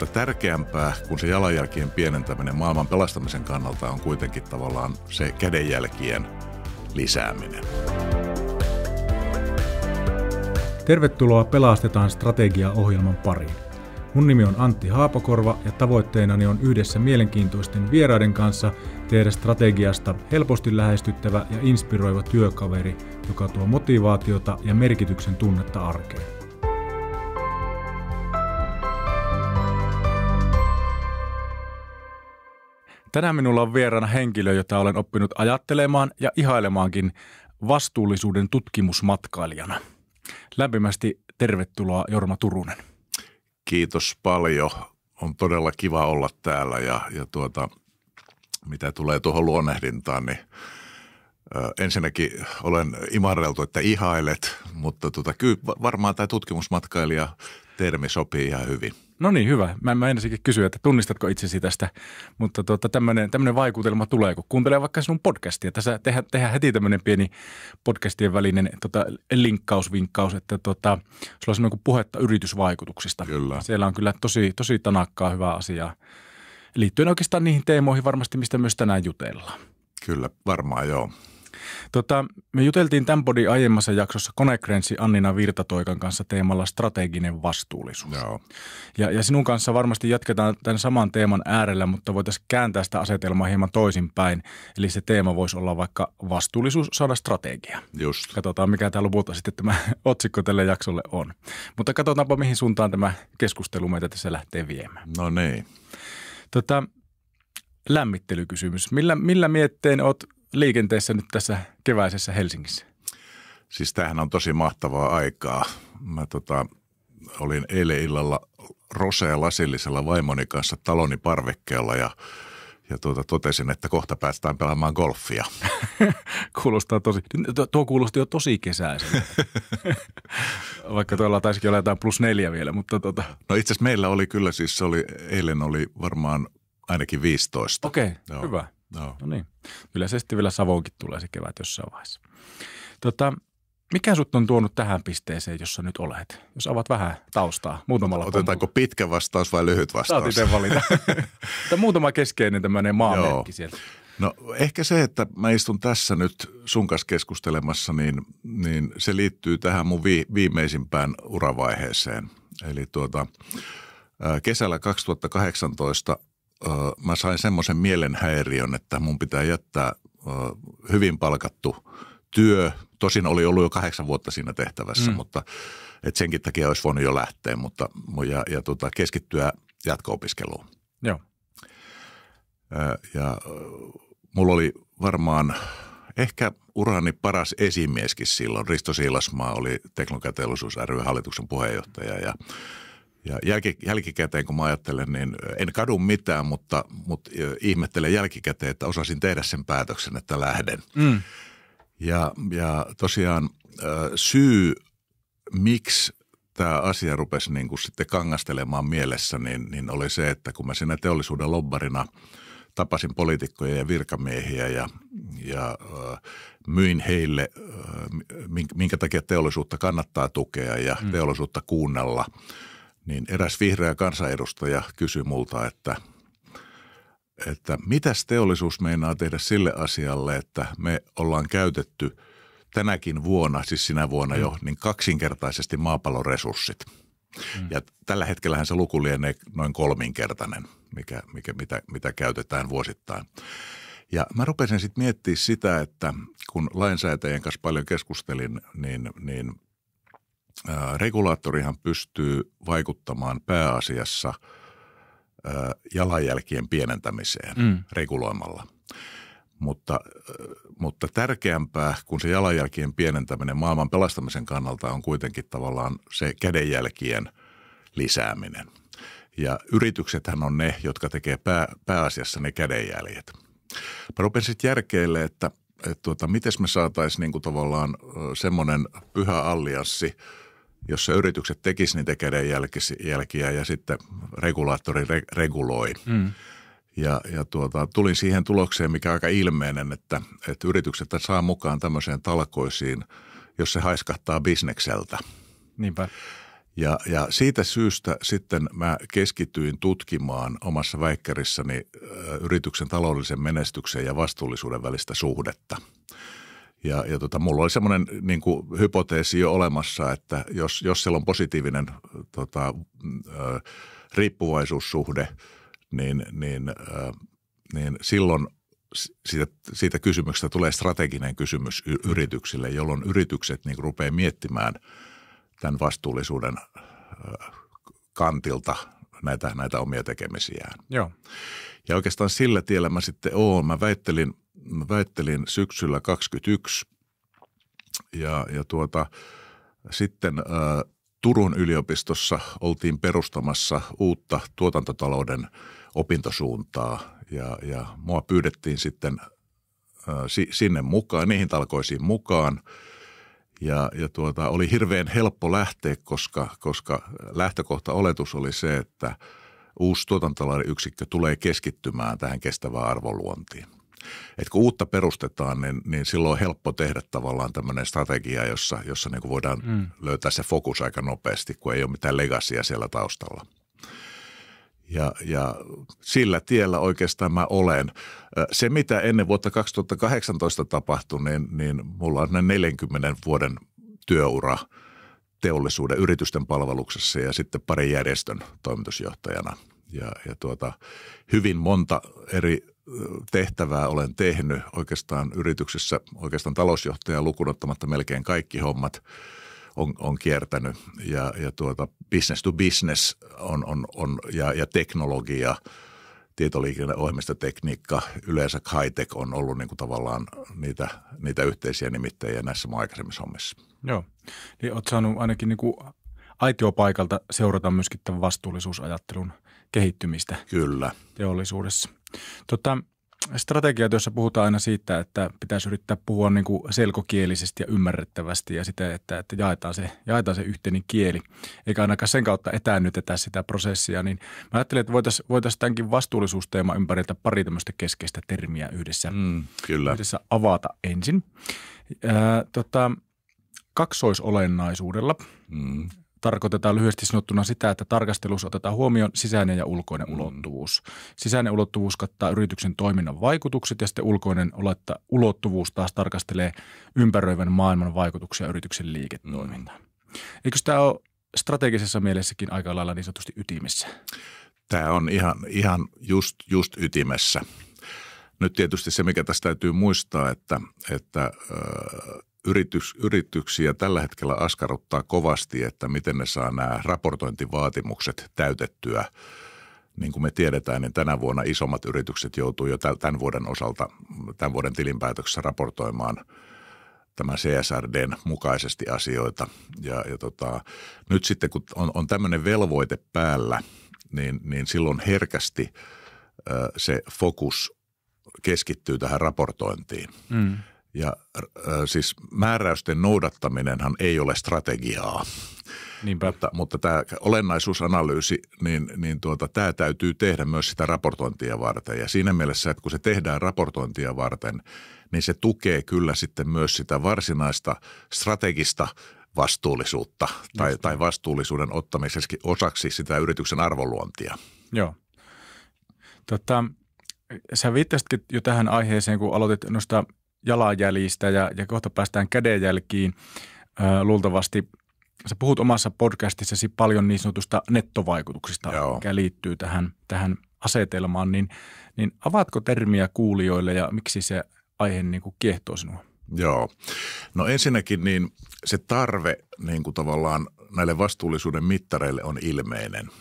mutta tärkeämpää kuin se jalanjälkien pienentäminen maailman pelastamisen kannalta on kuitenkin tavallaan se kädenjälkien lisääminen. Tervetuloa Pelastetaan strategiaohjelman pariin. Mun nimi on Antti Haapakorva ja tavoitteenani on yhdessä mielenkiintoisten vieraiden kanssa tehdä strategiasta helposti lähestyttävä ja inspiroiva työkaveri, joka tuo motivaatiota ja merkityksen tunnetta arkeen. Tänään minulla on vieraana henkilö, jota olen oppinut ajattelemaan ja ihailemaankin vastuullisuuden tutkimusmatkailijana. Lämpimästi tervetuloa Jorma Turunen. Kiitos paljon. On todella kiva olla täällä ja, ja tuota, mitä tulee tuohon luonnehdintaan, niin Ensinnäkin olen imarreltu, että ihailet, mutta tuota kyllä varmaan tämä tutkimusmatkailija-termi sopii ihan hyvin. No niin, hyvä. Mä, mä ensinnäkin kysyä, että tunnistatko itsesi tästä, mutta tuota, tämmöinen vaikutelma tulee, kun kuuntelee vaikka sinun podcastia. Tässä tehdään, tehdään heti tämmöinen pieni podcastien välinen tota, linkkaus, vinkkaus, että tota, sulla on niin puhetta yritysvaikutuksista. Kyllä. Siellä on kyllä tosi, tosi tanakkaa hyvää asiaa liittyen oikeastaan niihin teemoihin varmasti, mistä myös tänään jutellaan. Kyllä, varmaan joo. Tota, me juteltiin tämän podin aiemmassa jaksossa konekrensi Annina Virtatoikan kanssa teemalla strateginen vastuullisuus. Joo. Ja, ja sinun kanssa varmasti jatketaan tämän saman teeman äärellä, mutta voitaisiin kääntää sitä asetelmaa hieman toisinpäin. Eli se teema voisi olla vaikka vastuullisuus saada strategia. Just. Katsotaan, mikä tämä lopulta sitten tämä otsikko tälle jaksolle on. Mutta katsotaanpa, mihin suuntaan tämä keskustelu meitä tässä lähtee viemään. No niin. Tota, lämmittelykysymys. Millä, millä mietteen olet liikenteessä nyt tässä keväisessä Helsingissä? Siis tämähän on tosi mahtavaa aikaa. Mä tota, olin eilen illalla rosea lasillisella vaimoni kanssa taloni parvekkeella ja ja tuota, totesin, että kohta päästään pelaamaan golfia. kuulostaa tosi, tuo kuulosti jo tosi kesäiseltä. Vaikka tuolla taisikin olla jotain plus neljä vielä, mutta tota. No itse asiassa meillä oli kyllä siis, se oli, eilen oli varmaan ainakin 15. Okei, okay, hyvä. No. no niin. Yleisesti vielä Savonkin tulee se kevät jossain vaiheessa. Tota, mikä sut on tuonut tähän pisteeseen, jossa nyt olet? Jos avaat vähän taustaa muutamalla Otetaanko pommulla. pitkä vastaus vai lyhyt vastaus? Saat itse valita. muutama keskeinen tämmöinen maamerkki sieltä. No ehkä se, että mä istun tässä nyt sun kanssa keskustelemassa, niin, niin se liittyy tähän mun vi, viimeisimpään uravaiheeseen. Eli tuota, kesällä 2018 mä sain semmoisen mielenhäiriön, että mun pitää jättää hyvin palkattu työ. Tosin oli ollut jo kahdeksan vuotta siinä tehtävässä, mm. mutta et senkin takia olisi voinut jo lähteä, mutta ja, ja tota, keskittyä jatko-opiskeluun. Joo. Ja mulla oli varmaan ehkä urani paras esimieskin silloin. Risto Siilasmaa oli Teknologiateollisuus ry hallituksen puheenjohtaja ja – ja jälkikäteen, kun mä ajattelen, niin en kadu mitään, mutta, mutta ihmettelen jälkikäteen, että osasin tehdä sen päätöksen, että lähden. Mm. Ja, ja tosiaan syy, miksi tämä asia rupesi niin kuin sitten kangastelemaan mielessä, niin, niin oli se, että kun mä siinä teollisuuden lobbarina tapasin poliitikkoja ja virkamiehiä ja, ja myin heille, minkä takia teollisuutta kannattaa tukea ja mm. teollisuutta kuunnella – niin eräs vihreä kansanedustaja kysyi multa, että, että mitäs teollisuus meinaa tehdä sille asialle, että me ollaan käytetty tänäkin vuonna, siis sinä vuonna jo, mm. niin kaksinkertaisesti maapallon resurssit. Mm. Ja tällä hetkellähän se luku lienee noin kolminkertainen, mikä, mikä, mitä, mitä käytetään vuosittain. Ja mä rupesin sitten miettimään sitä, että kun lainsäätäjien kanssa paljon keskustelin, niin, niin regulaattorihan pystyy vaikuttamaan pääasiassa jalanjälkien pienentämiseen mm. reguloimalla. Mutta, mutta tärkeämpää kuin se jalanjälkien pienentäminen maailman pelastamisen kannalta on kuitenkin tavallaan se kädenjälkien lisääminen. Ja yrityksethän on ne, jotka tekee pää, pääasiassa ne kädenjäljet. Mä rupesin sitten järkeille, että, että tuota, miten me saataisiin niinku tavallaan semmoinen pyhä allianssi – jossa yritykset tekisivät niitä kädenjälkiä ja sitten regulaattori re, reguloi. Mm. Ja, ja tuota, tulin siihen tulokseen, mikä on aika ilmeinen, että, että yritykset saa mukaan tämmöiseen talkoisiin, jos se haiskahtaa bisnekseltä. Niinpä. Ja, ja siitä syystä sitten mä keskityin tutkimaan omassa väikkärissäni yrityksen taloudellisen menestyksen ja vastuullisuuden välistä suhdetta – ja, ja tota, mulla oli semmoinen niin hypoteesi jo olemassa, että jos, jos siellä on positiivinen tota, ö, riippuvaisuussuhde, niin, niin, ö, niin silloin siitä, siitä kysymyksestä tulee strateginen kysymys yrityksille, jolloin yritykset niin rupeaa miettimään tämän vastuullisuuden ö, kantilta näitä, näitä omia tekemisiään. Joo. Ja oikeastaan sillä tiellä mä sitten oon. Mä väittelin – mä väittelin syksyllä 21 ja, ja tuota, sitten ä, Turun yliopistossa oltiin perustamassa uutta tuotantotalouden opintosuuntaa ja, ja mua pyydettiin sitten ä, si, sinne mukaan, niihin talkoisiin mukaan. Ja, ja tuota, oli hirveän helppo lähteä, koska, koska lähtökohta oletus oli se, että uusi tuotantolainen yksikkö tulee keskittymään tähän kestävään arvoluontiin. Et kun uutta perustetaan, niin, niin silloin on helppo tehdä tavallaan tämmöinen strategia, jossa, jossa niin kuin voidaan mm. löytää se fokus aika nopeasti, kun ei ole mitään legasia siellä taustalla. Ja, ja sillä tiellä oikeastaan mä olen. Se, mitä ennen vuotta 2018 tapahtui, niin, niin mulla on 40 vuoden työura teollisuuden yritysten palveluksessa ja sitten parin järjestön toimitusjohtajana. Ja, ja tuota, hyvin monta eri tehtävää olen tehnyt oikeastaan yrityksessä, oikeastaan talousjohtajan lukuun ottamatta melkein kaikki hommat on, on kiertänyt. Ja, ja tuota, business to business on, on, on, ja, ja teknologia, tietoliikenne, yleensä high-tech on ollut niin kuin tavallaan niitä, niitä yhteisiä nimittäjiä näissä mun aikaisemmissa hommissa. Joo, niin olet saanut ainakin niin kuin aitiopaikalta seurata myöskin tämän vastuullisuusajattelun kehittymistä Kyllä. teollisuudessa. Tota, strategiatyössä puhutaan aina siitä, että pitäisi yrittää puhua niin kuin selkokielisesti ja ymmärrettävästi ja sitä, että, että jaetaan, se, jaetaan se yhteinen kieli, eikä ainakaan sen kautta etäännytetä sitä prosessia. Niin mä ajattelin, että voitaisiin voitais tämänkin vastuullisuusteema ympäriltä pari tämmöistä keskeistä termiä yhdessä, mm, kyllä. yhdessä avata ensin. Ää, tota, kaksoisolennaisuudella. Mm tarkoitetaan lyhyesti sanottuna sitä, että tarkastelussa otetaan huomioon sisäinen ja ulkoinen mm. ulottuvuus. Sisäinen ulottuvuus kattaa yrityksen toiminnan vaikutukset ja sitten ulkoinen ulottuvuus taas tarkastelee ympäröivän maailman vaikutuksia yrityksen liiketoimintaan. Mm. Eikö tämä ole strategisessa mielessäkin aika lailla niin sanotusti ytimessä? Tämä on ihan, ihan just, just ytimessä. Nyt tietysti se, mikä tässä täytyy muistaa, että, että yritys, yrityksiä tällä hetkellä askarruttaa kovasti, että miten ne saa nämä raportointivaatimukset täytettyä. Niin kuin me tiedetään, niin tänä vuonna isommat yritykset joutuu jo tämän vuoden osalta, tämän vuoden tilinpäätöksessä raportoimaan tämän CSRDn mukaisesti asioita. Ja, ja tota, nyt sitten, kun on, on tämmöinen velvoite päällä, niin, niin silloin herkästi ö, se fokus keskittyy tähän raportointiin. Mm. Ja äh, siis määräysten noudattaminenhan ei ole strategiaa. Niinpä. Mutta, mutta tämä olennaisuusanalyysi, niin, niin tuota, tämä täytyy tehdä myös sitä raportointia varten. Ja siinä mielessä, että kun se tehdään raportointia varten, niin se tukee kyllä sitten myös sitä varsinaista strategista vastuullisuutta tai, tai vastuullisuuden ottamiseksi osaksi sitä yrityksen arvoluontia. Joo. Tota, sä viittasitkin jo tähän aiheeseen, kun aloitit noista – jalanjäljistä ja, ja kohta päästään kädenjälkiin ää, luultavasti. Sä puhut omassa podcastissasi paljon niin sanotusta nettovaikutuksista, Joo. mikä liittyy tähän, tähän asetelmaan, niin, niin avaatko termiä kuulijoille ja miksi se aihe niin kuin kiehtoo sinua? Joo. No ensinnäkin niin se tarve niin kuin tavallaan näille vastuullisuuden mittareille on ilmeinen –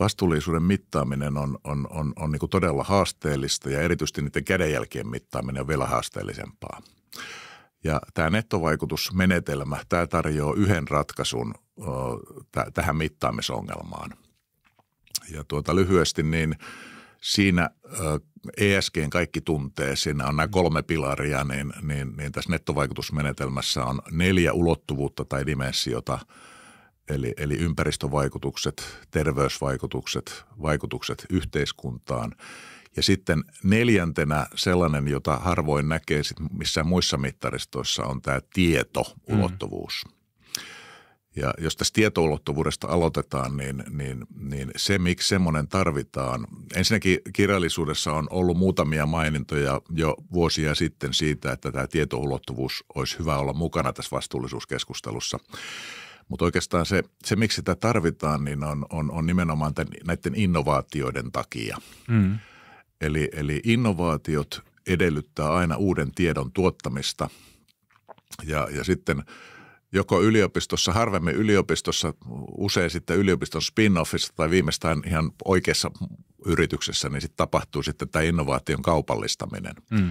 vastuullisuuden mittaaminen on, on, on, on niin todella haasteellista ja erityisesti niiden kädenjälkien mittaaminen on vielä haasteellisempaa. Ja tämä nettovaikutusmenetelmä, tämä tarjoaa yhden ratkaisun ö, t- tähän mittaamisongelmaan. Ja tuota lyhyesti niin siinä ö, ESGn kaikki tuntee, siinä on nämä kolme pilaria, niin, niin, niin tässä nettovaikutusmenetelmässä on neljä ulottuvuutta tai dimensiota – eli, eli ympäristövaikutukset, terveysvaikutukset, vaikutukset yhteiskuntaan. Ja sitten neljäntenä sellainen, jota harvoin näkee sit missään muissa mittaristoissa, on tämä tietoulottuvuus. Mm. Ja jos tästä tietoulottuvuudesta aloitetaan, niin, niin, niin se, miksi semmoinen tarvitaan. Ensinnäkin kirjallisuudessa on ollut muutamia mainintoja jo vuosia sitten siitä, että tämä tietoulottuvuus olisi hyvä olla mukana tässä vastuullisuuskeskustelussa – mutta oikeastaan se, se, miksi sitä tarvitaan, niin on, on, on nimenomaan tämän, näiden innovaatioiden takia. Mm. Eli, eli innovaatiot edellyttää aina uuden tiedon tuottamista. Ja, ja sitten joko yliopistossa, harvemmin yliopistossa, usein sitten yliopiston spin-offissa tai viimeistään ihan oikeassa yrityksessä, niin sitten tapahtuu sitten tämä innovaation kaupallistaminen. Mm.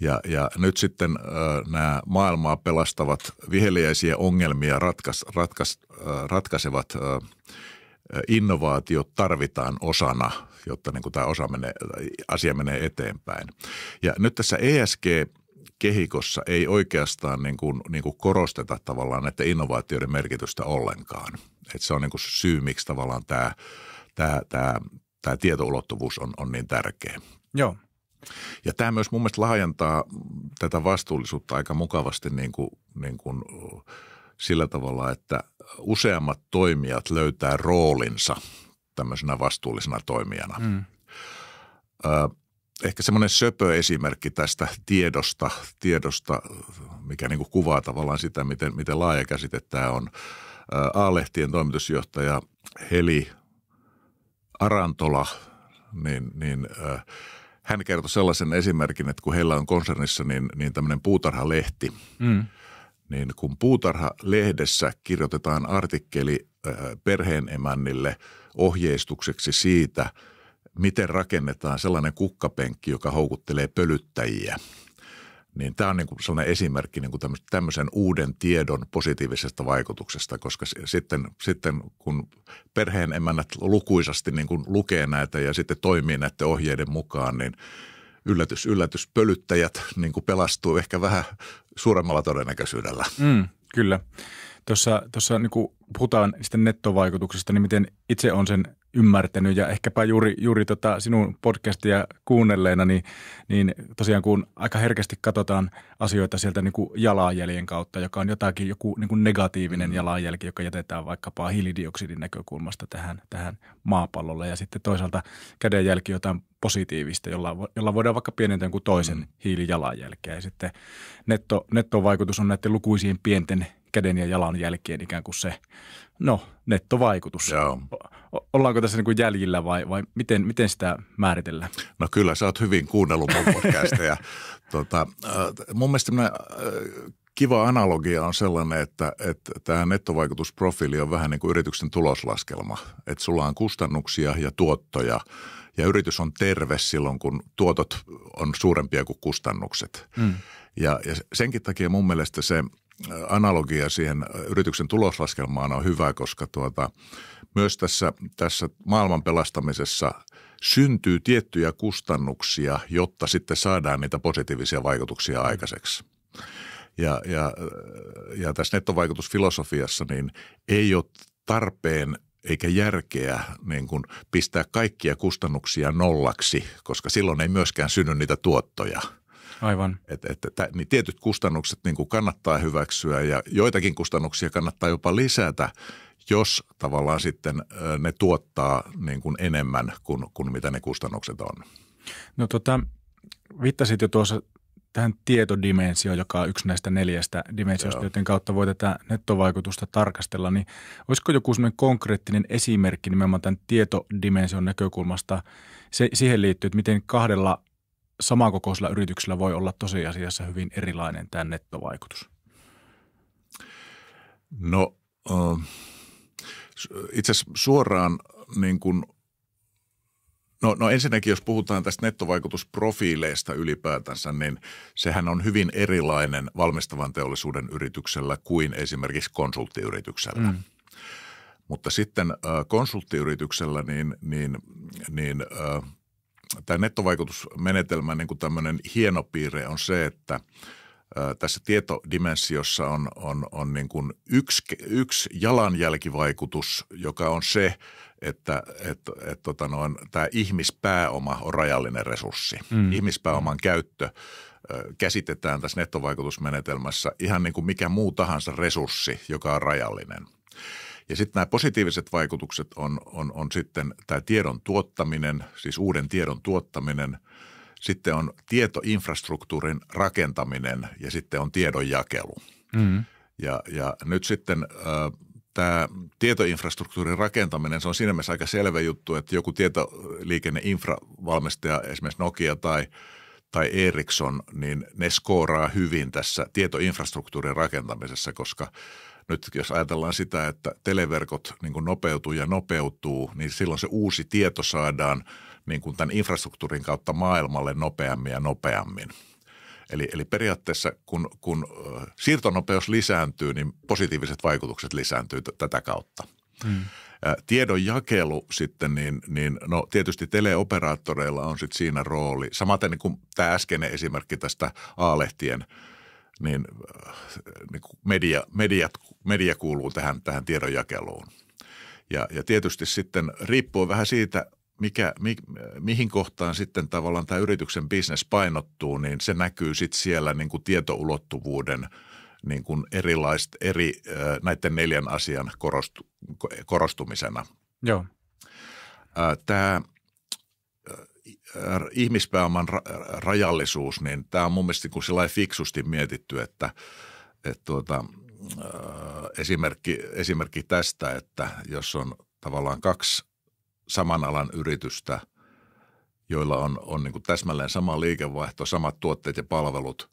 Ja, ja nyt sitten äh, nämä maailmaa pelastavat viheliäisiä ongelmia ratkas, ratkas, äh, ratkaisevat äh, innovaatiot tarvitaan osana, jotta niin tämä osa menee, asia menee eteenpäin. Ja nyt tässä ESG kehikossa ei oikeastaan niin kuin, niin kuin korosteta tavallaan näiden innovaatioiden merkitystä ollenkaan. Et se on niin kuin syy, miksi tavallaan tämä, tämä, tämä, tämä tietoulottuvuus on, on niin tärkeä. Joo, ja tämä myös mun mielestä laajentaa tätä vastuullisuutta aika mukavasti niin kuin, niin kuin sillä tavalla, että useammat toimijat löytää roolinsa tämmöisenä vastuullisena toimijana. Mm. Ö, ehkä semmoinen söpö esimerkki tästä tiedosta, tiedosta mikä niin kuin kuvaa tavallaan sitä, miten, miten laaja käsite tämä on. A-lehtien toimitusjohtaja Heli Arantola, niin, niin – hän kertoi sellaisen esimerkin, että kun heillä on konsernissa niin, niin tämmöinen puutarhalehti, mm. niin kun puutarhalehdessä kirjoitetaan artikkeli perheen perheenemännille ohjeistukseksi siitä, miten rakennetaan sellainen kukkapenkki, joka houkuttelee pölyttäjiä – niin tämä on niin kuin sellainen esimerkki niin kuin tämmöisen uuden tiedon positiivisesta vaikutuksesta, koska sitten, sitten kun perheen emännät lukuisasti niin kuin lukee näitä ja sitten toimii näiden ohjeiden mukaan, niin yllätys, yllätys, pölyttäjät niin kuin pelastuu ehkä vähän suuremmalla todennäköisyydellä. Mm, kyllä. Tuossa, tuossa niin puhutaan sitten nettovaikutuksesta, niin miten itse on sen ymmärtänyt ja ehkäpä juuri, juuri tota sinun podcastia kuunnelleena, niin, niin tosiaan kun aika herkästi katsotaan asioita sieltä niin kuin jalanjäljen kautta, joka on jotakin joku niin kuin negatiivinen mm. jalanjälki, joka jätetään vaikkapa hiilidioksidin näkökulmasta tähän, tähän maapallolle ja sitten toisaalta kädenjälki jotain positiivista, jolla, jolla voidaan vaikka pienentää jonkun toisen mm. hiilijalanjälkeä ja sitten netto, nettovaikutus on näiden lukuisiin pienten – käden ja jalan jälkeen ikään kuin se no, nettovaikutus. Joo. Ollaanko tässä niin kuin jäljillä vai, vai miten, miten sitä määritellään? No kyllä, sä oot hyvin kuunnellut mun podcasteja. tota, äh, mun mielestä minä, äh, kiva analogia on sellainen, että, että tämä nettovaikutusprofiili on vähän niin kuin yrityksen tuloslaskelma. Että sulla on kustannuksia ja tuottoja ja yritys on terve silloin, kun tuotot on suurempia kuin kustannukset. Mm. Ja, ja senkin takia mun mielestä se – analogia siihen yrityksen tuloslaskelmaan on hyvä, koska tuota, myös tässä, tässä maailman pelastamisessa syntyy tiettyjä kustannuksia, jotta sitten saadaan niitä positiivisia vaikutuksia aikaiseksi. Ja, ja, ja tässä nettovaikutusfilosofiassa niin ei ole tarpeen eikä järkeä niin kuin pistää kaikkia kustannuksia nollaksi, koska silloin ei myöskään synny niitä tuottoja – Aivan. Et, et, et, niin tietyt kustannukset niin kuin kannattaa hyväksyä ja joitakin kustannuksia kannattaa jopa lisätä, jos tavallaan sitten ne tuottaa niin kuin enemmän kuin, kuin mitä ne kustannukset on. No tota, viittasit jo tuossa tähän tietodimensioon, joka on yksi näistä neljästä dimensiosta, joten kautta voi tätä nettovaikutusta tarkastella, niin olisiko joku semmoinen konkreettinen esimerkki nimenomaan tämän tietodimension näkökulmasta se, siihen liittyy että miten kahdella samankokoisilla yrityksillä voi olla tosiasiassa hyvin erilainen tämä nettovaikutus? No ähm, itse asiassa suoraan niin kuin – No, no ensinnäkin, jos puhutaan tästä nettovaikutusprofiileista ylipäätänsä, niin sehän on hyvin erilainen valmistavan teollisuuden yrityksellä kuin esimerkiksi konsulttiyrityksellä. Mm. Mutta sitten äh, konsulttiyrityksellä niin, niin, niin äh, tämä nettovaikutusmenetelmä, niin kuin tämmöinen hieno piirre on se, että tässä tietodimensiossa on, on, on niin kuin yksi, yksi jalanjälkivaikutus, joka on se, että et, et, tota noin, tämä ihmispääoma on rajallinen resurssi. Mm. Ihmispääoman käyttö käsitetään tässä nettovaikutusmenetelmässä ihan niin kuin mikä muu tahansa resurssi, joka on rajallinen – ja sitten nämä positiiviset vaikutukset on, on, on sitten tämä tiedon tuottaminen, siis uuden tiedon tuottaminen. Sitten on tietoinfrastruktuurin rakentaminen ja sitten on tiedonjakelu. Mm. Ja, ja nyt sitten äh, tämä tietoinfrastruktuurin rakentaminen, se on siinä mielessä aika selvä juttu, että joku tietoliikenneinfravalmistaja, esimerkiksi Nokia tai, tai Ericsson, niin ne skooraa hyvin tässä tietoinfrastruktuurin rakentamisessa, koska – nyt jos ajatellaan sitä, että televerkot niin kuin nopeutuu ja nopeutuu, niin silloin se uusi tieto saadaan niin kuin tämän infrastruktuurin kautta maailmalle nopeammin ja nopeammin. Eli, eli periaatteessa kun, kun siirtonopeus lisääntyy, niin positiiviset vaikutukset lisääntyy t- tätä kautta. Mm. Tiedon jakelu sitten, niin, niin no tietysti teleoperaattoreilla on sitten siinä rooli. Samaten niin kuin tämä äskeinen esimerkki tästä A-lehtien, niin, niin media, mediat media kuuluu tähän, tähän tiedonjakeluun. Ja, ja tietysti sitten riippuu vähän siitä, mikä, mi, mihin kohtaan sitten tavallaan tämä yrityksen bisnes painottuu, niin se näkyy sitten siellä niin kuin tietoulottuvuuden niin kuin erilaist, eri, näiden neljän asian korostu, korostumisena. Joo. Tämä ihmispääoman rajallisuus, niin tämä on mun mielestä niin kun fiksusti mietitty, että, että tuota, Äh, esimerkki, esimerkki tästä, että jos on tavallaan kaksi saman alan yritystä, joilla on, on niin täsmälleen sama liikevaihto, samat tuotteet ja palvelut,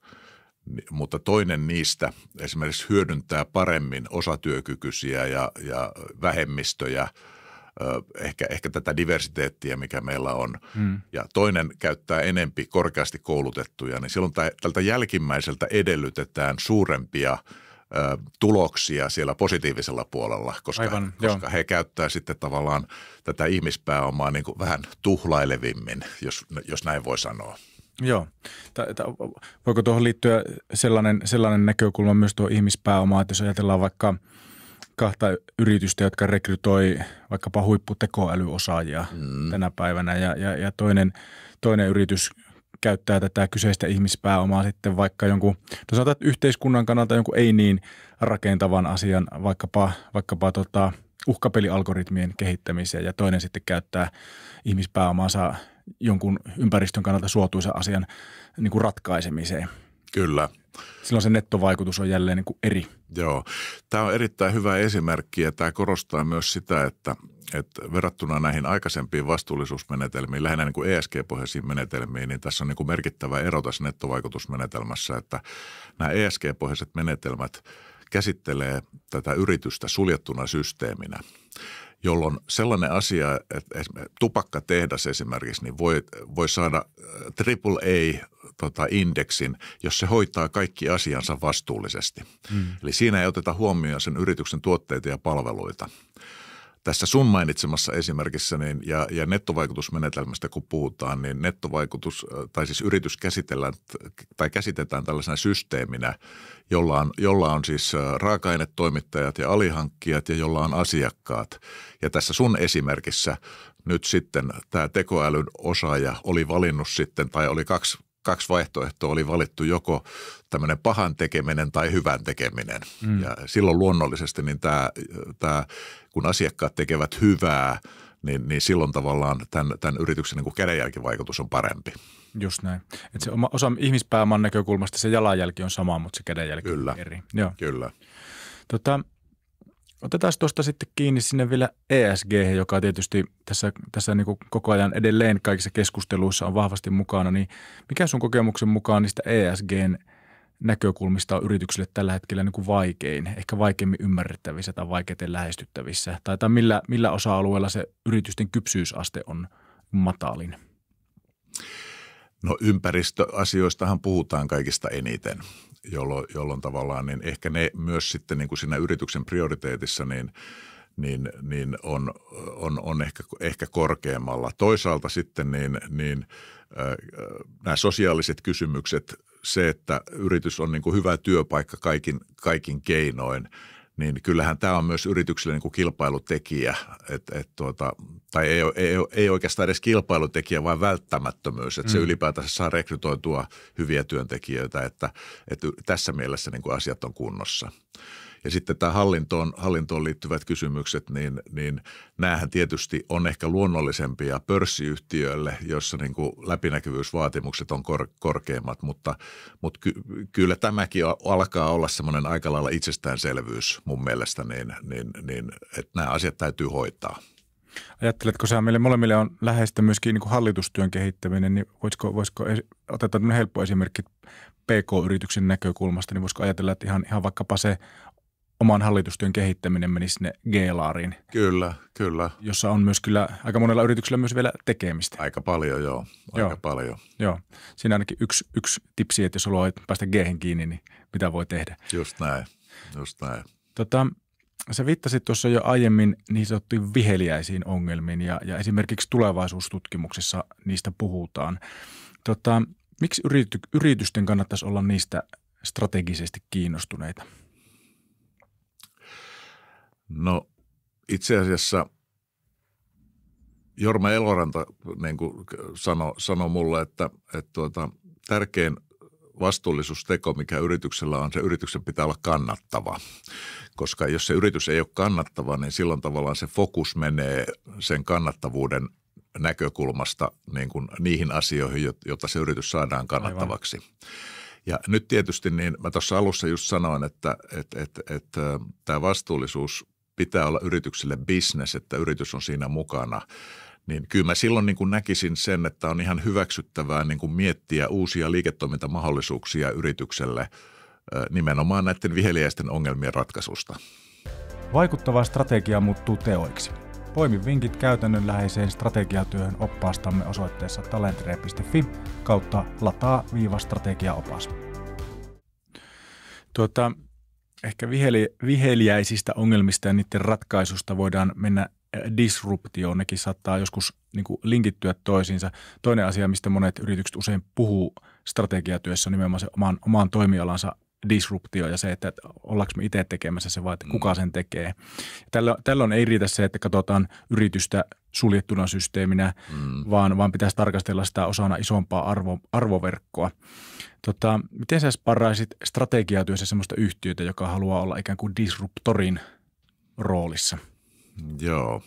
mutta toinen niistä esimerkiksi hyödyntää paremmin osatyökykyisiä ja, ja vähemmistöjä, äh, ehkä, ehkä tätä diversiteettiä, mikä meillä on, hmm. ja toinen käyttää enempi korkeasti koulutettuja, niin silloin tältä jälkimmäiseltä edellytetään suurempia – tuloksia siellä positiivisella puolella, koska, Aivan, koska he käyttää sitten tavallaan tätä ihmispääomaa niin kuin vähän tuhlailevimmin, jos, jos näin voi sanoa. Joo. voiko tuohon liittyä sellainen, sellainen näkökulma myös tuohon ihmispääomaan, että jos ajatellaan vaikka kahta yritystä, jotka rekrytoi vaikkapa huipputekoälyosaajia mm. tänä päivänä ja, ja, ja toinen, toinen yritys – käyttää tätä kyseistä ihmispääomaa sitten vaikka jonkun, no sanotaan, että yhteiskunnan kannalta jonkun ei niin rakentavan asian, vaikkapa, vaikkapa tota, uhkapelialgoritmien kehittämiseen ja toinen sitten käyttää ihmispääomaansa jonkun ympäristön kannalta suotuisen asian niin kuin ratkaisemiseen. Kyllä. Silloin se nettovaikutus on jälleen niin kuin eri. Joo. Tämä on erittäin hyvä esimerkki ja tämä korostaa myös sitä, että että verrattuna näihin aikaisempiin vastuullisuusmenetelmiin, lähinnä niin kuin ESG-pohjaisiin menetelmiin, niin tässä on niin kuin merkittävä ero tässä nettovaikutusmenetelmässä, että nämä ESG-pohjaiset menetelmät käsittelee tätä yritystä suljettuna systeeminä, jolloin sellainen asia, että tupakkatehdas esimerkiksi, niin voi, voi saada AAA äh, tota, indeksin, jos se hoitaa kaikki asiansa vastuullisesti. Mm. Eli siinä ei oteta huomioon sen yrityksen tuotteita ja palveluita tässä sun mainitsemassa esimerkissä niin, ja, ja nettovaikutusmenetelmästä kun puhutaan, niin nettovaikutus tai siis yritys käsitellään tai käsitetään tällaisena systeeminä, jolla on, jolla on siis raaka-ainetoimittajat ja alihankkijat ja jolla on asiakkaat. Ja tässä sun esimerkissä nyt sitten tämä tekoälyn osaaja oli valinnut sitten tai oli kaksi kaksi vaihtoehtoa oli valittu joko tämmöinen pahan tekeminen tai hyvän tekeminen. Mm. Ja silloin luonnollisesti niin tämä, tämä, kun asiakkaat tekevät hyvää, niin, niin silloin tavallaan tämän, tämän yrityksen niin kädenjälkivaikutus on parempi. Just näin. Et se oma, osa ihmispääoman näkökulmasta se jalanjälki on sama, mutta se kädenjälki Kyllä. on eri. Joo. Kyllä. Tota, Otetaan tuosta sitten kiinni sinne vielä ESG, joka tietysti tässä, tässä niin kuin koko ajan edelleen kaikissa keskusteluissa on vahvasti mukana. Niin mikä sun kokemuksen mukaan niistä ESGn näkökulmista on yrityksille tällä hetkellä niin kuin vaikein, ehkä vaikeimmin ymmärrettävissä tai vaikeiten lähestyttävissä? Tai, tai millä, millä osa-alueella se yritysten kypsyysaste on matalin? No ympäristöasioistahan puhutaan kaikista eniten jolloin, jolloin tavallaan niin ehkä ne myös sitten niin kuin siinä yrityksen prioriteetissa niin niin, niin on, on, on ehkä, ehkä korkeammalla. Toisaalta sitten niin, niin äh, nämä sosiaaliset kysymykset, se, että yritys on niin kuin hyvä työpaikka kaikin, kaikin keinoin – niin kyllähän tämä on myös yrityksille niin kuin kilpailutekijä, et, et tuota, tai ei, ei, ei oikeastaan edes kilpailutekijä, vaan välttämättömyys, että mm. se ylipäätänsä saa rekrytoitua hyviä työntekijöitä, että, että tässä mielessä niin kuin asiat on kunnossa. Ja sitten tämä hallintoon, hallintoon liittyvät kysymykset, niin, niin näähän tietysti on ehkä luonnollisempia pörssiyhtiöille, joissa niin kuin läpinäkyvyysvaatimukset on kor, korkeimmat, mutta, mutta ky, kyllä tämäkin alkaa olla semmoinen aika lailla itsestäänselvyys mun mielestä, niin, niin, niin että nämä asiat täytyy hoitaa. Ajatteletko sä, meille molemmille on läheistä myöskin niin kuin hallitustyön kehittäminen, niin voisiko, voisiko otetaan helppo esimerkki PK-yrityksen näkökulmasta, niin voisiko ajatella, että ihan, ihan vaikkapa se oman hallitustyön kehittäminen meni sinne G-laariin. Kyllä, kyllä. Jossa on myös kyllä aika monella yrityksellä myös vielä tekemistä. Aika paljon, joo. Aika joo. paljon. Joo. Siinä ainakin yksi, yksi tipsi, että jos haluaa päästä g kiinni, niin mitä voi tehdä. Just näin, just näin. Tota, sä viittasit tuossa jo aiemmin niin sanottuihin viheliäisiin ongelmiin ja, ja esimerkiksi tulevaisuustutkimuksessa niistä puhutaan. Tota, miksi yrity, yritysten kannattaisi olla niistä strategisesti kiinnostuneita – No itse asiassa Jorma Eloranta niin kuin sano, sanoi mulle, että, että tuota, tärkein vastuullisuusteko, mikä yrityksellä on, se yrityksen pitää olla kannattava. Koska jos se yritys ei ole kannattava, niin silloin tavallaan se fokus menee sen kannattavuuden näkökulmasta niin kuin niihin asioihin, jotta se yritys saadaan kannattavaksi. Aivan. Ja nyt tietysti niin mä tuossa alussa just sanoin, että, että, että, että tämä vastuullisuus pitää olla yritykselle business, että yritys on siinä mukana, niin kyllä mä silloin niin kuin näkisin sen, että on ihan hyväksyttävää niin kuin miettiä uusia liiketoimintamahdollisuuksia yritykselle nimenomaan näiden viheliäisten ongelmien ratkaisusta. Vaikuttava strategia muuttuu teoiksi. Poimi vinkit käytännönläheiseen strategiatyöhön oppaastamme osoitteessa talentree.fi kautta lataa-strategiaopas. Tuota, ehkä viheli, viheliäisistä ongelmista ja niiden ratkaisusta voidaan mennä äh, disruptioon. Nekin saattaa joskus niin kuin linkittyä toisiinsa. Toinen asia, mistä monet yritykset usein puhuu strategiatyössä, on nimenomaan se oman, omaan toimialansa disruptio ja se, että ollaanko me itse tekemässä se vai että mm. kuka sen tekee. Tällöin, tällöin ei riitä se, että katsotaan yritystä suljettuna systeeminä, mm. vaan, vaan pitäisi tarkastella sitä osana isompaa arvo, arvoverkkoa. Tota, miten sä sparraisit strategiatyössä sellaista yhtiötä, joka haluaa olla ikään kuin disruptorin roolissa? Joo.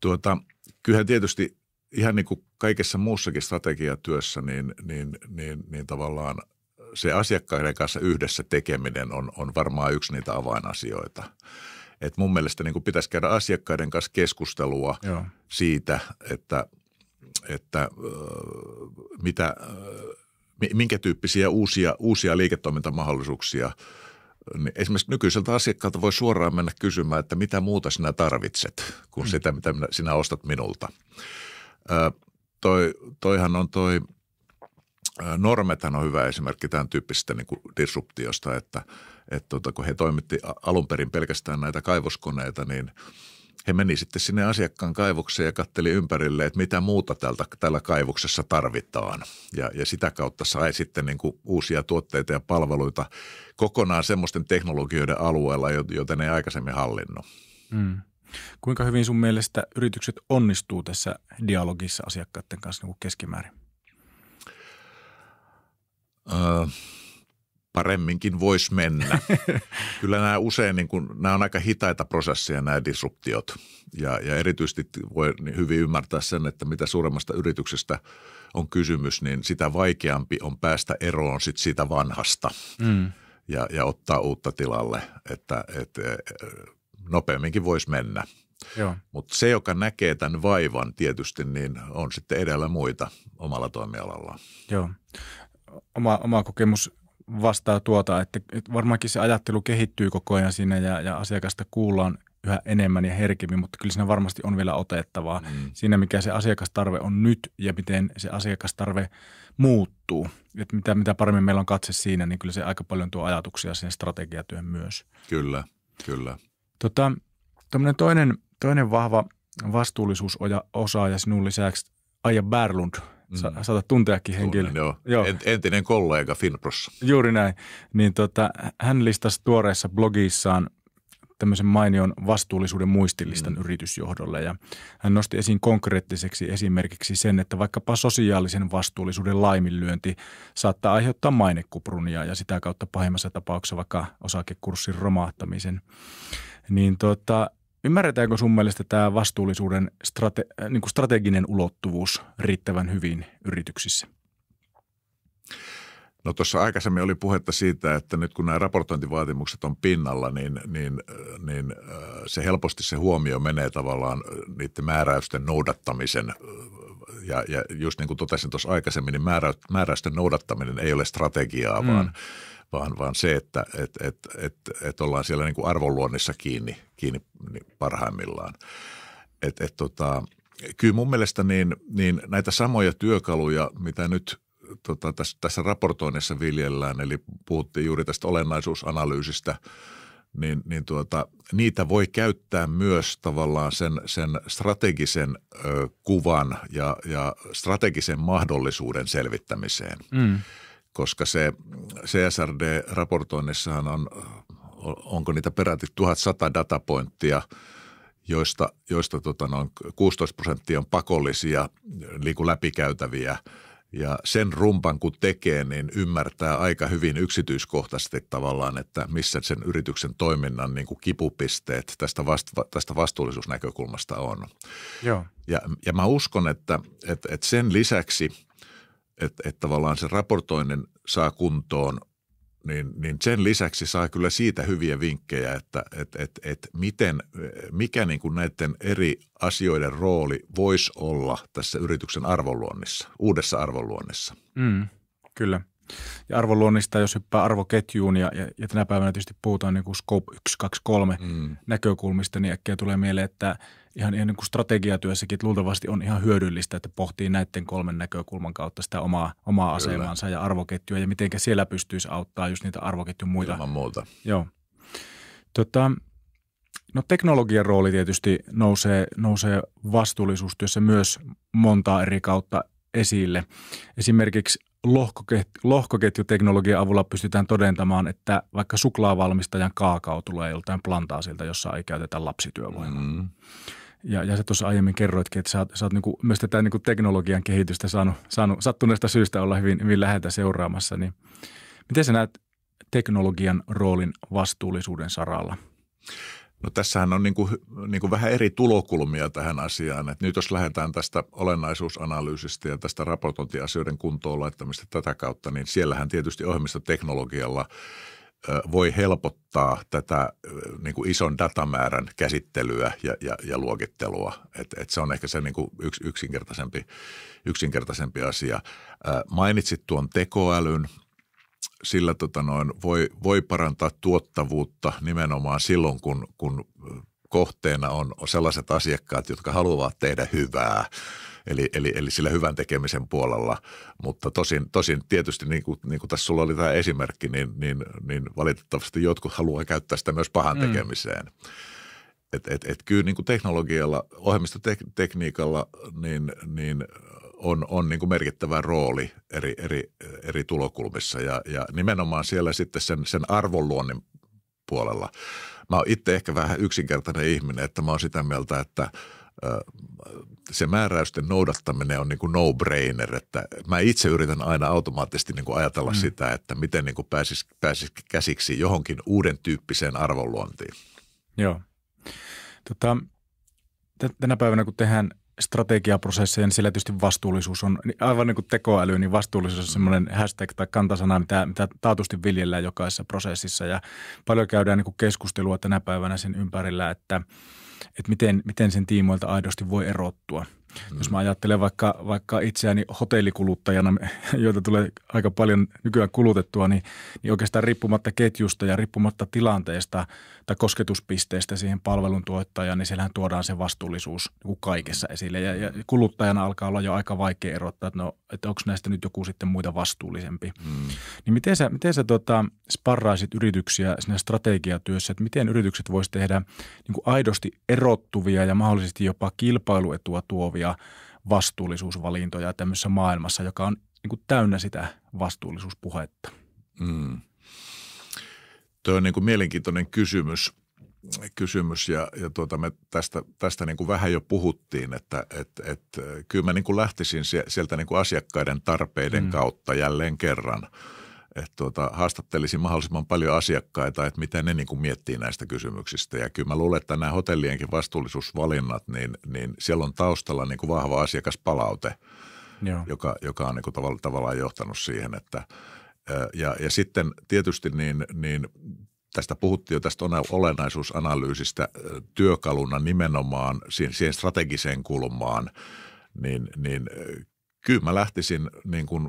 Tuota, kyllähän tietysti ihan niin kuin kaikessa muussakin strategiatyössä, niin, niin, niin, niin tavallaan se asiakkaiden kanssa yhdessä tekeminen on, on varmaan yksi niitä avainasioita. Et mun mielestä niin kuin pitäisi käydä asiakkaiden kanssa keskustelua Joo. siitä, että, että mitä minkä tyyppisiä uusia, uusia liiketoimintamahdollisuuksia niin esimerkiksi nykyiseltä asiakkaalta voi suoraan mennä kysymään, että mitä muuta sinä tarvitset kuin mm. sitä, mitä minä, sinä ostat minulta. Ö, toi, toihan on toi, Normethan on hyvä esimerkki tämän tyyppisestä niin kuin disruptiosta, että, että tota, kun he toimitti alun perin pelkästään näitä kaivoskoneita, niin – he meni sitten sinne asiakkaan kaivokseen ja katteli ympärille, että mitä muuta tältä, tällä kaivoksessa tarvitaan. Ja, ja sitä kautta sai sitten niin kuin uusia tuotteita ja palveluita kokonaan semmoisten teknologioiden alueella, joita ne ei aikaisemmin hallinnut. Mm. Kuinka hyvin sun mielestä yritykset onnistuu tässä dialogissa asiakkaiden kanssa niin kuin keskimäärin? Öö paremminkin voisi mennä. Kyllä nämä usein, niin kuin, nämä on aika hitaita prosesseja nämä disruptiot. Ja, ja erityisesti voi hyvin ymmärtää sen, että mitä suuremmasta yrityksestä on kysymys, niin sitä vaikeampi on päästä eroon sit siitä vanhasta mm. ja, ja ottaa uutta tilalle, että että e, nopeamminkin voisi mennä. Mutta se, joka näkee tämän vaivan tietysti, niin on sitten edellä muita omalla toimialallaan. Joo. Oma, oma kokemus vastaa tuota, että, että varmaankin se ajattelu kehittyy koko ajan siinä ja, ja asiakasta kuullaan yhä enemmän ja herkemmin, mutta kyllä siinä varmasti on vielä otettavaa. Mm. Siinä, mikä se asiakastarve on nyt ja miten se asiakastarve muuttuu. Että mitä, mitä paremmin meillä on katse siinä, niin kyllä se aika paljon tuo ajatuksia siihen strategiatyön myös. Kyllä, kyllä. Tota, toinen, toinen vahva vastuullisuusosaaja sinun lisäksi Aija Berlund – Mm. Sa- saatat tunteakin henkilö. Tunnen, joo. joo. Entinen kollega Finprossa. Juuri näin. Niin tota, hän listasi tuoreessa blogissaan tämmöisen mainion vastuullisuuden muistilistan mm. yritysjohdolle ja hän nosti esiin konkreettiseksi esimerkiksi sen, että vaikkapa sosiaalisen vastuullisuuden laiminlyönti saattaa aiheuttaa mainekuprunia ja sitä kautta pahimmassa tapauksessa vaikka osakekurssin romahtamisen. Niin tota, Ymmärretäänkö sun mielestä tämä vastuullisuuden strate- niin kuin strateginen ulottuvuus riittävän hyvin yrityksissä? No tuossa aikaisemmin oli puhetta siitä, että nyt kun nämä raportointivaatimukset on pinnalla, niin, niin, niin äh, se helposti se huomio menee tavallaan äh, niiden määräysten noudattamisen. Äh, ja, ja just niin kuin totesin tuossa aikaisemmin, niin määräysten noudattaminen ei ole strategiaa, mm. vaan vaan, vaan se, että et, et, et, et ollaan siellä niin kuin arvonluonnissa kiinni, kiinni parhaimmillaan. Et, et tota, kyllä mun mielestä niin, niin näitä samoja työkaluja, mitä nyt tota, tässä, tässä raportoinnissa viljellään, eli puhuttiin juuri tästä olennaisuusanalyysistä, niin, niin tuota, niitä voi käyttää myös tavallaan sen, sen strategisen ö, kuvan ja, ja strategisen mahdollisuuden selvittämiseen. Mm koska se CSRD-raportoinnissahan on, onko niitä peräti 1100 datapointtia, joista, joista tota noin 16 prosenttia on pakollisia, niin kuin läpikäytäviä. Ja sen rumpan kun tekee, niin ymmärtää aika hyvin yksityiskohtaisesti tavallaan, että missä sen yrityksen toiminnan niin kuin kipupisteet tästä, vastu- tästä vastuullisuusnäkökulmasta on. Joo. Ja, ja mä uskon, että, että, että sen lisäksi – että, että tavallaan se raportoinnin saa kuntoon, niin, niin sen lisäksi saa kyllä siitä hyviä vinkkejä, että et, et, et miten, mikä niin kuin näiden eri asioiden rooli voisi olla tässä yrityksen arvonluonnissa, uudessa arvonluonnissa. Mm, kyllä. Ja arvonluonnista, jos hyppää arvoketjuun ja, ja, ja tänä päivänä tietysti puhutaan niin kuin scope 1, 2, 3 mm. näkökulmista, niin äkkiä tulee mieleen, että – ihan, ennen kuin strategiatyössäkin että luultavasti on ihan hyödyllistä, että pohtii näiden kolmen näkökulman kautta sitä omaa, omaa asemansa asemaansa ja arvoketjua ja miten siellä pystyisi auttaa just niitä arvoketjun muita. Ilman muuta. Joo. Tota, no teknologian rooli tietysti nousee, nousee vastuullisuustyössä myös montaa eri kautta esille. Esimerkiksi lohkoketju, lohkoketjuteknologian avulla pystytään todentamaan, että vaikka suklaavalmistajan kaakao tulee joltain plantaasilta, jossa ei käytetä lapsityövoimaa. Mm. Mm-hmm. Ja, ja sä tuossa aiemmin kerroitkin, että sä, sä oot niinku, myös tätä niin kuin teknologian kehitystä saanut, saanut sattuneesta syystä olla hyvin, hyvin läheltä seuraamassa. Niin miten sä näet teknologian roolin vastuullisuuden saralla? No tässähän on niinku, niinku vähän eri tulokulmia tähän asiaan. Et nyt jos lähdetään tästä olennaisuusanalyysistä ja tästä raportointiasioiden kuntoon laittamista tätä kautta, niin siellähän tietysti ohjelmistoteknologialla teknologialla voi helpottaa tätä niin kuin ison datamäärän käsittelyä ja, ja, ja luokittelua. Et, et se on ehkä se niin kuin yks, yksinkertaisempi, yksinkertaisempi asia. Ää, mainitsit tuon tekoälyn. Sillä tota noin, voi, voi parantaa tuottavuutta nimenomaan silloin, kun, kun kohteena on sellaiset asiakkaat, jotka haluavat tehdä hyvää – eli, eli, eli sillä hyvän tekemisen puolella. Mutta tosin, tosin tietysti, niin kuin, niin kuin tässä sulla oli tämä esimerkki, niin, niin, niin valitettavasti jotkut haluaa käyttää sitä myös pahan mm. tekemiseen. Et, et, et kyllä niin kuin teknologialla, ohjelmistotekniikalla, niin, niin on, on niin kuin merkittävä rooli eri, eri, eri tulokulmissa ja, ja nimenomaan siellä sitten sen, sen arvonluonnin puolella. Mä oon itse ehkä vähän yksinkertainen ihminen, että mä oon sitä mieltä, että se määräysten noudattaminen on niin kuin no-brainer. Että mä itse yritän aina automaattisesti niin kuin ajatella mm. sitä, että miten niin kuin pääsis, pääsis käsiksi johonkin uuden tyyppiseen arvonluontiin. Joo. Tota, tänä päivänä kun tehdään niin siellä tietysti vastuullisuus on, aivan niin kuin tekoäly, niin vastuullisuus on semmoinen hashtag tai kantasana, mitä, mitä taatusti viljellään jokaisessa prosessissa. Ja paljon käydään niin kuin keskustelua tänä päivänä sen ympärillä, että, että miten, miten sen tiimoilta aidosti voi erottua – Mm. Jos mä ajattelen vaikka, vaikka itseäni hotellikuluttajana, joita tulee aika paljon nykyään kulutettua, niin, niin oikeastaan riippumatta ketjusta ja riippumatta tilanteesta tai kosketuspisteestä siihen palveluntuottajaan, niin siellähän tuodaan se vastuullisuus niin kaikessa mm. esille. Ja, ja kuluttajana alkaa olla jo aika vaikea erottaa, että, no, että onko näistä nyt joku sitten muita vastuullisempi. Mm. Niin miten sä, miten sä tota, sparraisit yrityksiä siinä strategiatyössä, että miten yritykset voisi tehdä niin kuin aidosti erottuvia ja mahdollisesti jopa kilpailuetua tuovia suuria vastuullisuusvalintoja tämmöisessä maailmassa, joka on niin kuin täynnä sitä vastuullisuuspuhetta. Mm. Tuo on niin kuin mielenkiintoinen kysymys kysymys ja, ja tuota, me tästä, tästä niin kuin vähän jo puhuttiin, että et, et, kyllä mä niin kuin lähtisin sieltä niin kuin asiakkaiden tarpeiden mm. kautta jälleen kerran – että tuota, haastattelisin mahdollisimman paljon asiakkaita, että miten ne niin kuin miettii näistä kysymyksistä. Ja kyllä mä luulen, että nämä hotellienkin vastuullisuusvalinnat, niin, niin siellä on taustalla niin kuin vahva asiakaspalaute, Joo. Joka, joka on niin kuin tavalla, tavallaan johtanut siihen, että ja, ja sitten tietysti niin, niin tästä puhuttiin jo tästä olennaisuusanalyysistä työkaluna nimenomaan siihen, siihen strategiseen kulmaan, niin, niin kyllä mä lähtisin niin kuin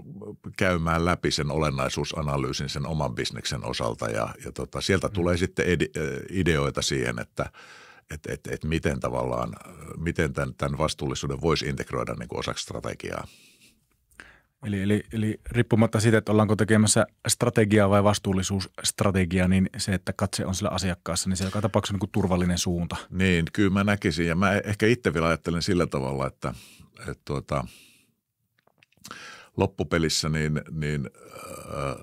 käymään läpi sen olennaisuusanalyysin sen oman bisneksen osalta ja, ja tota, sieltä mm. tulee sitten edi, ideoita siihen, että et, et, et miten tavallaan, miten tämän, tämän vastuullisuuden voisi integroida niin kuin osaksi strategiaa. Eli, eli, eli riippumatta siitä, että ollaanko tekemässä strategiaa vai vastuullisuusstrategiaa, niin se, että katse on sillä asiakkaassa, niin se joka tapauksessa on niin kuin turvallinen suunta. Niin, kyllä mä näkisin. Ja mä ehkä itse vielä ajattelen sillä tavalla, että, että tuota – loppupelissä niin, niin äh,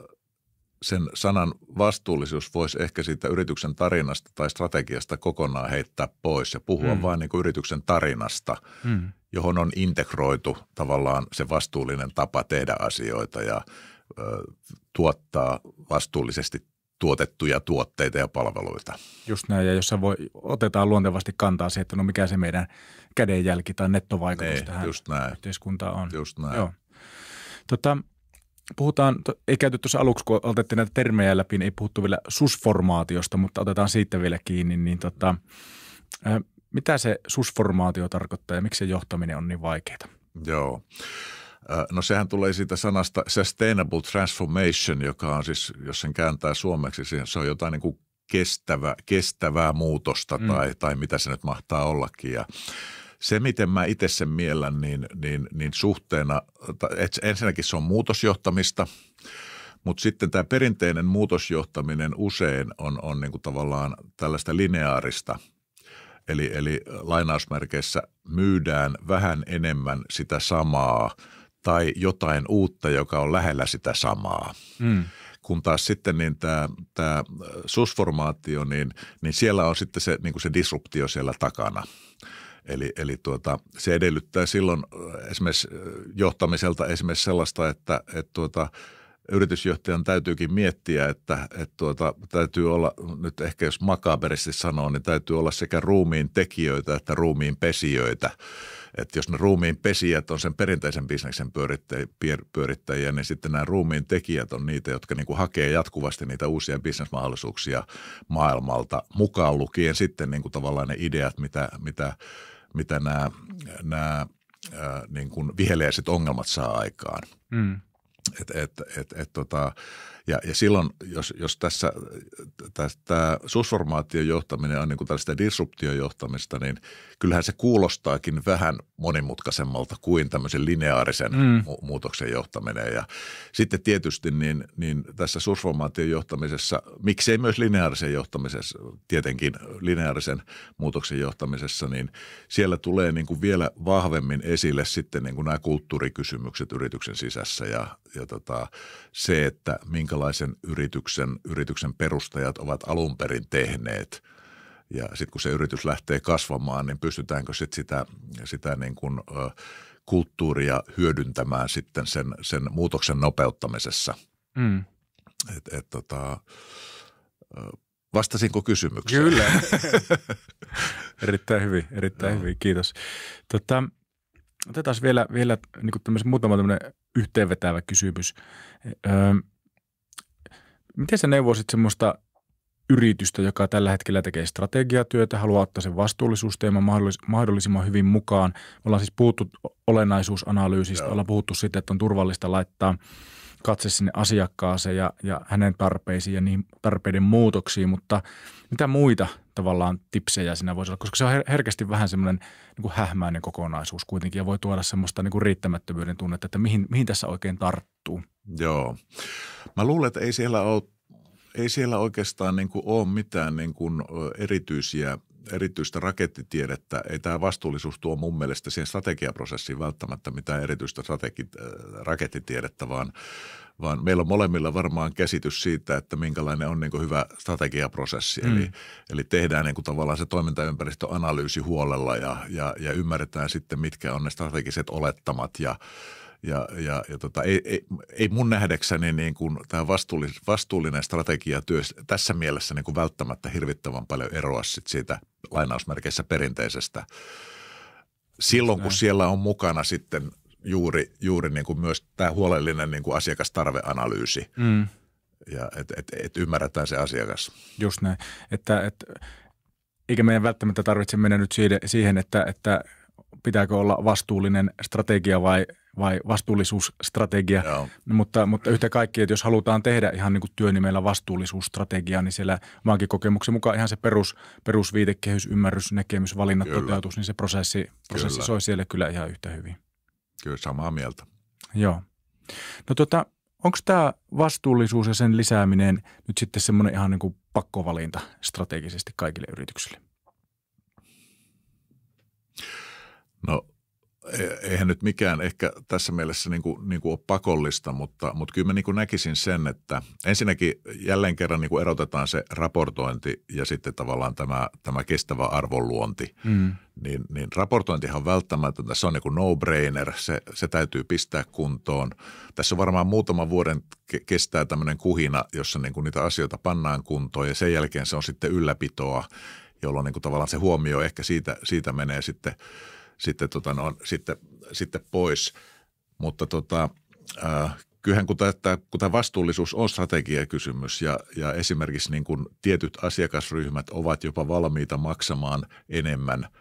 sen sanan vastuullisuus voisi ehkä siitä yrityksen tarinasta tai strategiasta kokonaan heittää pois ja puhua mm. vain niin kuin yrityksen tarinasta, mm. johon on integroitu tavallaan se vastuullinen tapa tehdä asioita ja ö, äh, tuottaa vastuullisesti tuotettuja tuotteita ja palveluita. Just näin, ja se voi, otetaan luontevasti kantaa siihen, että no mikä se meidän kädenjälki tai nettovaikutus ne, niin, tähän just näin. yhteiskuntaan on. Just näin. Joo. Tota, puhutaan, ei käyty tuossa aluksi, kun otettiin näitä termejä läpi, niin ei puhuttu vielä susformaatiosta, mutta otetaan siitä vielä kiinni. Niin tota, mitä se susformaatio tarkoittaa ja miksi se johtaminen on niin vaikeaa? Joo. No sehän tulee siitä sanasta sustainable transformation, joka on siis, jos sen kääntää suomeksi, se on jotain niin kuin kestävä, kestävää muutosta mm. tai, tai mitä se nyt mahtaa ollakin. Ja se, miten mä itse sen miellän, niin, niin, niin suhteena, ensinnäkin se on muutosjohtamista, mutta sitten tämä perinteinen muutosjohtaminen usein on, on niin kuin tavallaan tällaista lineaarista Eli, eli lainausmerkeissä myydään vähän enemmän sitä samaa tai jotain uutta, joka on lähellä sitä samaa. Mm. Kun taas sitten niin tämä, tämä susformaatio, niin, niin siellä on sitten se, niin kuin se disruptio siellä takana – Eli, eli tuota, se edellyttää silloin äh, esimerkiksi äh, johtamiselta esimerkiksi sellaista, että, että tuota, yritysjohtajan täytyykin miettiä, että, että tuota, täytyy olla, nyt ehkä jos makaberisti sanoo, niin täytyy olla sekä ruumiin tekijöitä että ruumiin pesijöitä. Että jos ne ruumiin pesijät on sen perinteisen bisneksen pyörittäjiä, niin sitten nämä ruumiin tekijät on niitä, jotka niin kuin hakee jatkuvasti niitä uusia bisnesmahdollisuuksia maailmalta, mukaan lukien sitten niin kuin tavallaan ne ideat, mitä, mitä mitä nämä, nämä ää, niin kuin viheliäiset ongelmat saa aikaan. Mm. Et, et, et, et, tota, ja, ja silloin, jos, jos tässä tämä susformaation johtaminen on niin kuin tällaista disruptiojohtamista, niin kyllähän se kuulostaakin vähän monimutkaisemmalta kuin tämmöisen lineaarisen mm. mu- muutoksen johtaminen. Ja sitten tietysti niin, niin tässä susformaation johtamisessa, miksei myös lineaarisen johtamisessa, tietenkin lineaarisen muutoksen johtamisessa, niin siellä tulee niin kuin vielä vahvemmin esille sitten niin kuin nämä kulttuurikysymykset yrityksen sisässä ja, ja tota, se, että minkä minkälaisen yrityksen, yrityksen perustajat ovat alun perin tehneet. Ja sitten kun se yritys lähtee kasvamaan, niin pystytäänkö sit sitä, sitä niin kuin, ö, kulttuuria hyödyntämään sitten sen, sen muutoksen nopeuttamisessa. Mm. Et, et, tota, Vastasinko kysymykseen? Kyllä. erittäin hyvin, erittäin no. hyvin, kiitos. Tota, otetaan vielä, vielä niin muutama yhteenvetävä kysymys. Ö, Miten sä neuvoisit semmoista yritystä, joka tällä hetkellä tekee strategiatyötä, haluaa ottaa sen vastuullisuusteeman mahdollisimman hyvin mukaan. Me ollaan siis puhuttu olennaisuusanalyysistä, Joo. ollaan puhuttu siitä, että on turvallista laittaa katse sinne asiakkaaseen ja, ja hänen tarpeisiin ja niihin tarpeiden muutoksiin, mutta mitä muita tavallaan tipsejä siinä voisi olla, koska se on herkästi vähän semmoinen niin kuin hähmäinen kokonaisuus kuitenkin ja voi tuoda semmoista niin kuin riittämättömyyden tunnetta, että mihin, mihin tässä oikein tarttuu. Joo. Mä luulen, että ei siellä ole ei siellä oikeastaan niin kuin ole mitään niin kuin erityisiä erityistä rakettitiedettä. Ei tämä vastuullisuus tuo mun mielestä siihen strategiaprosessiin välttämättä mitään erityistä strategi- äh, rakettitiedettä, vaan, vaan meillä on molemmilla varmaan käsitys siitä, että minkälainen on niin kuin hyvä strategiaprosessi. Mm. Eli, eli tehdään niin kuin tavallaan se toimintaympäristöanalyysi huolella ja, ja, ja ymmärretään sitten, mitkä on ne strategiset olettamat ja – ja, ja, ja tota, ei, ei, ei mun nähdäkseni niin kuin tämä vastuullinen, vastuullinen strategiatyö tässä mielessä niin kuin välttämättä hirvittävän paljon eroa sit siitä lainausmerkeissä perinteisestä. Silloin kun siellä on mukana sitten juuri, juuri niin kuin myös tämä huolellinen niin kuin asiakastarveanalyysi, mm. ja että et, et ymmärretään se asiakas. Just näin, että, et eikä meidän välttämättä tarvitse mennä nyt siihen, että, että pitääkö olla vastuullinen strategia vai vai vastuullisuusstrategia. Joo. Mutta, mutta yhtä kaikki, että jos halutaan tehdä ihan niin kuin työnimellä vastuullisuusstrategia, niin siellä maankin kokemuksen mukaan ihan se perus, perusviitekehys, ymmärrys, näkemys, valinnat, kyllä. toteutus, niin se prosessi, prosessi soi siellä kyllä ihan yhtä hyvin. Kyllä samaa mieltä. Joo. No tuota onko tämä vastuullisuus ja sen lisääminen nyt sitten semmoinen ihan niin kuin pakkovalinta strategisesti kaikille yrityksille? No E- eihän nyt mikään ehkä tässä mielessä niin kuin, niin kuin ole pakollista, mutta, mutta kyllä mä niin kuin näkisin sen, että ensinnäkin jälleen kerran niin kuin erotetaan se raportointi ja sitten tavallaan tämä, tämä kestävä arvonluonti. Mm. Niin, niin raportointihan on välttämätöntä, se on niin kuin no-brainer, se, se täytyy pistää kuntoon. Tässä varmaan muutaman vuoden kestää tämmöinen kuhina, jossa niin kuin niitä asioita pannaan kuntoon ja sen jälkeen se on sitten ylläpitoa, jolloin niin kuin tavallaan se huomio ehkä siitä, siitä menee sitten – sitten, tota, no, sitten, sitten pois. Mutta tota, äh, kyllähän kun tämä, kun tämä vastuullisuus on strategiakysymys ja, ja esimerkiksi niin kuin tietyt asiakasryhmät ovat jopa valmiita maksamaan enemmän –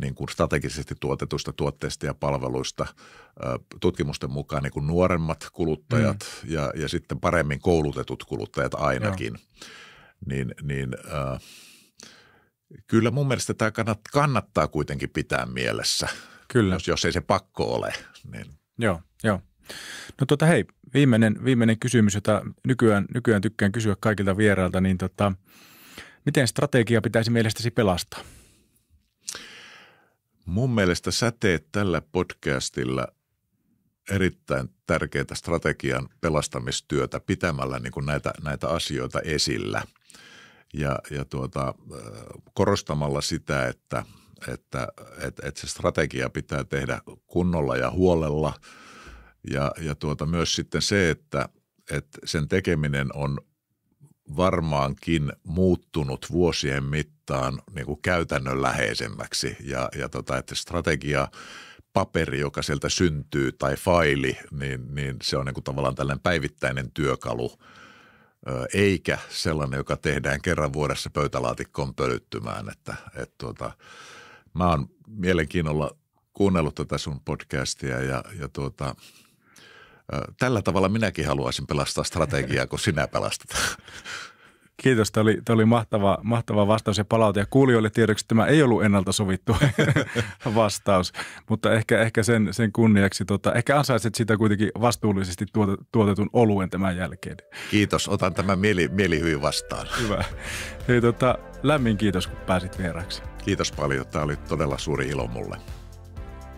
niin kuin strategisesti tuotetuista tuotteista ja palveluista äh, tutkimusten mukaan niin kuin nuoremmat kuluttajat mm. ja, ja sitten paremmin koulutetut kuluttajat ainakin. Joo. Niin, niin äh, kyllä mun mielestä tämä kannattaa kuitenkin pitää mielessä, kyllä. Jos, jos ei se pakko ole. Niin. Joo, joo. No tota hei, viimeinen, viimeinen kysymys, jota nykyään, nykyään tykkään kysyä kaikilta vierailta, niin tota, miten strategia pitäisi mielestäsi pelastaa? Mun mielestä sä teet tällä podcastilla erittäin tärkeää strategian pelastamistyötä pitämällä niin kuin näitä, näitä asioita esillä – ja, ja tuota, korostamalla sitä, että, että, että, että se strategia pitää tehdä kunnolla ja huolella ja, ja tuota, myös sitten se, että, että sen tekeminen on varmaankin muuttunut vuosien mittaan niin kuin käytännönläheisemmäksi ja, ja tota, että strategia paperi, joka sieltä syntyy tai faili, niin, niin se on niin kuin tavallaan tällainen päivittäinen työkalu – eikä sellainen, joka tehdään kerran vuodessa pöytälaatikkoon pölyttymään. Että, et tuota, mä oon mielenkiinnolla kuunnellut tätä sun podcastia ja, ja tuota, tällä tavalla minäkin haluaisin pelastaa strategiaa, kun sinä pelastat. Kiitos, tämä oli, tämä oli mahtava, mahtava vastaus ja palaute. Ja kuulijoille tiedoksi tämä ei ollut ennalta sovittu vastaus, mutta ehkä, ehkä sen, sen kunniaksi, tota, ehkä ansaitset sitä kuitenkin vastuullisesti tuote, tuotetun oluen tämän jälkeen. Kiitos, otan tämän mieli, hyvin vastaan. Hyvä. Hei, tota, lämmin kiitos, kun pääsit vieraksi. Kiitos paljon, tämä oli todella suuri ilo mulle.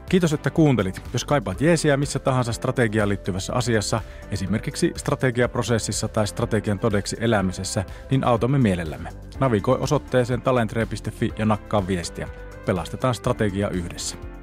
Kiitos, että kuuntelit. Jos kaipaat jeesiä missä tahansa strategiaan liittyvässä asiassa, esimerkiksi strategiaprosessissa tai strategian todeksi elämisessä, niin autamme mielellämme. Navigoi osoitteeseen talentree.fi ja nakkaa viestiä. Pelastetaan strategia yhdessä.